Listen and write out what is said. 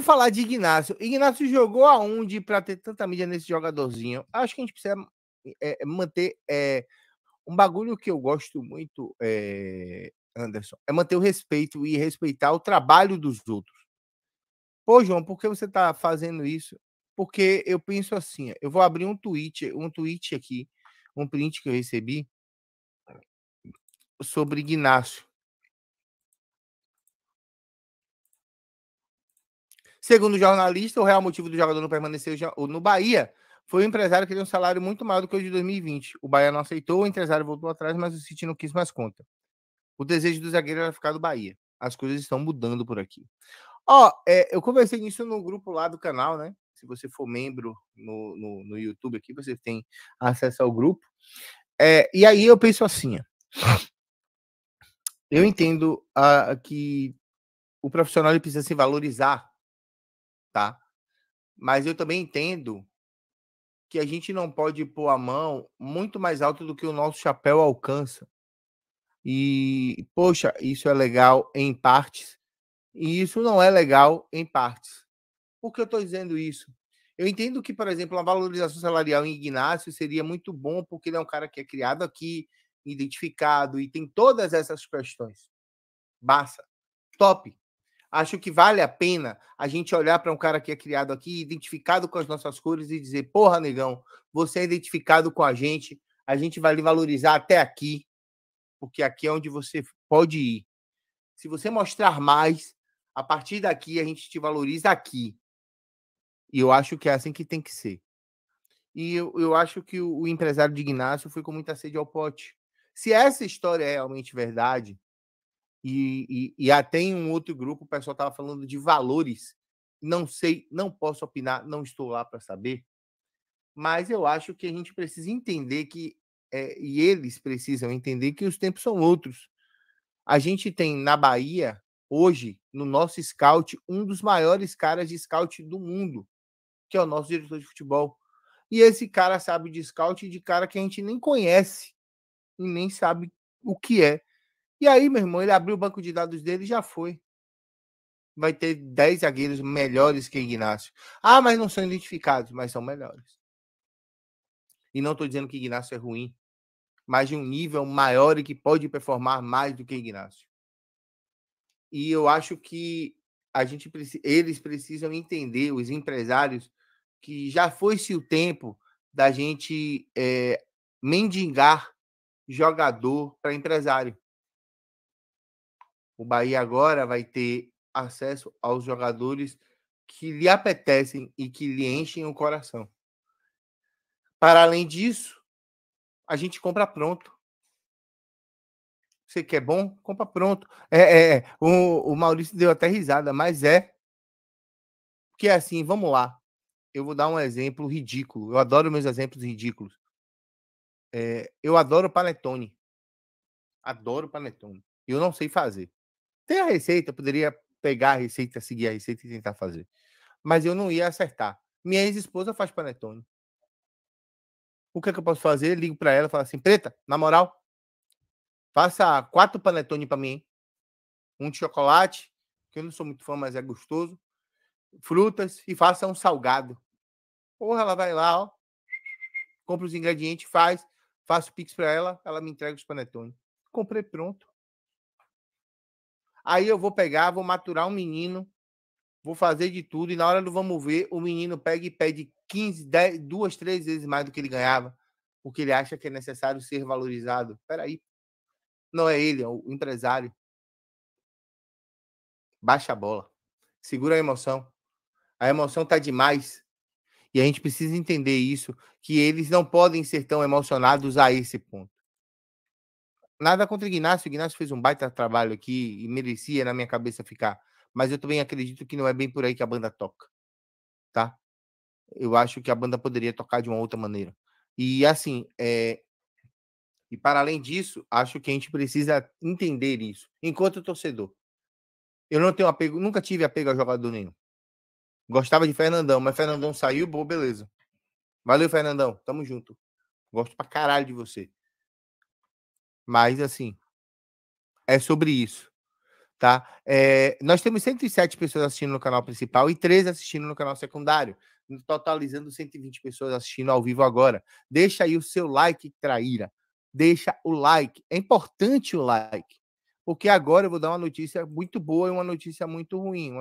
vamos falar de Ignacio. Ignacio jogou aonde para ter tanta mídia nesse jogadorzinho? Acho que a gente precisa é, é, manter é, um bagulho que eu gosto muito, é, Anderson, é manter o respeito e respeitar o trabalho dos outros. Pô, João, por que você está fazendo isso? Porque eu penso assim, eu vou abrir um tweet, um tweet aqui, um print que eu recebi sobre Ignacio. Segundo o jornalista, o real motivo do jogador não permanecer no Bahia foi o empresário que deu um salário muito maior do que o de 2020. O Bahia não aceitou, o empresário voltou atrás, mas o City não quis mais conta. O desejo do zagueiro era ficar do Bahia. As coisas estão mudando por aqui. Ó, oh, é, eu conversei nisso no grupo lá do canal, né? Se você for membro no, no, no YouTube aqui, você tem acesso ao grupo. É, e aí eu penso assim, ó. eu entendo ah, que o profissional precisa se valorizar tá? Mas eu também entendo que a gente não pode pôr a mão muito mais alto do que o nosso chapéu alcança. E, poxa, isso é legal em partes, e isso não é legal em partes. Por que eu estou dizendo isso? Eu entendo que, por exemplo, a valorização salarial em Ignácio seria muito bom, porque ele é um cara que é criado aqui, identificado, e tem todas essas questões. Basta. Top acho que vale a pena a gente olhar para um cara que é criado aqui, identificado com as nossas cores e dizer: porra, negão, você é identificado com a gente, a gente vai lhe valorizar até aqui, porque aqui é onde você pode ir. Se você mostrar mais, a partir daqui a gente te valoriza aqui. E eu acho que é assim que tem que ser. E eu, eu acho que o, o empresário de Ignacio foi com muita sede ao pote. Se essa história é realmente verdade, e, e, e até em um outro grupo o pessoal estava falando de valores. Não sei, não posso opinar, não estou lá para saber. Mas eu acho que a gente precisa entender que, é, e eles precisam entender que os tempos são outros. A gente tem na Bahia, hoje, no nosso scout, um dos maiores caras de scout do mundo, que é o nosso diretor de futebol. E esse cara sabe de scout de cara que a gente nem conhece e nem sabe o que é e aí, meu irmão, ele abriu o banco de dados dele e já foi. Vai ter 10 zagueiros melhores que Ignacio. Ah, mas não são identificados, mas são melhores. E não estou dizendo que Ignacio é ruim, mas de um nível maior e que pode performar mais do que Ignacio. E eu acho que a gente eles precisam entender, os empresários, que já foi-se o tempo da gente é, mendigar jogador para empresário. O Bahia agora vai ter acesso aos jogadores que lhe apetecem e que lhe enchem o coração. Para além disso, a gente compra pronto. Você quer bom? Compra pronto. É, é, é. o, o Maurício deu até risada, mas é. Porque é assim, vamos lá. Eu vou dar um exemplo ridículo. Eu adoro meus exemplos ridículos. É, eu adoro panetone. Adoro panetone. Eu não sei fazer. Tem a receita, poderia pegar a receita, seguir a receita e tentar fazer. Mas eu não ia acertar. Minha ex-esposa faz panetone. O que é que eu posso fazer? Ligo para ela e falo assim: Preta, na moral, faça quatro panetone para mim. Hein? Um de chocolate, que eu não sou muito fã, mas é gostoso. Frutas e faça um salgado. Porra, ela vai lá, ó. Compra os ingredientes, faz. Faço pix para ela, ela me entrega os panetone. Comprei pronto. Aí eu vou pegar, vou maturar um menino, vou fazer de tudo, e na hora do vamos ver, o menino pega e pede 15, 10, duas, três vezes mais do que ele ganhava, porque ele acha que é necessário ser valorizado. Peraí. Não é ele, é o empresário. Baixa a bola. Segura a emoção. A emoção tá demais. E a gente precisa entender isso, que eles não podem ser tão emocionados a esse ponto. Nada contra o Ignacio, o Ignacio fez um baita trabalho aqui e merecia na minha cabeça ficar. Mas eu também acredito que não é bem por aí que a banda toca, tá? Eu acho que a banda poderia tocar de uma outra maneira. E assim, é... e para além disso, acho que a gente precisa entender isso. Enquanto torcedor, eu não tenho apego, nunca tive apego a jogador nenhum. Gostava de Fernandão, mas Fernandão saiu, boa, beleza. Valeu, Fernandão, tamo junto. Gosto pra caralho de você. Mas, assim, é sobre isso. Tá? É, nós temos 107 pessoas assistindo no canal principal e 13 assistindo no canal secundário, totalizando 120 pessoas assistindo ao vivo agora. Deixa aí o seu like, traíra. Deixa o like. É importante o like, porque agora eu vou dar uma notícia muito boa e uma notícia muito ruim.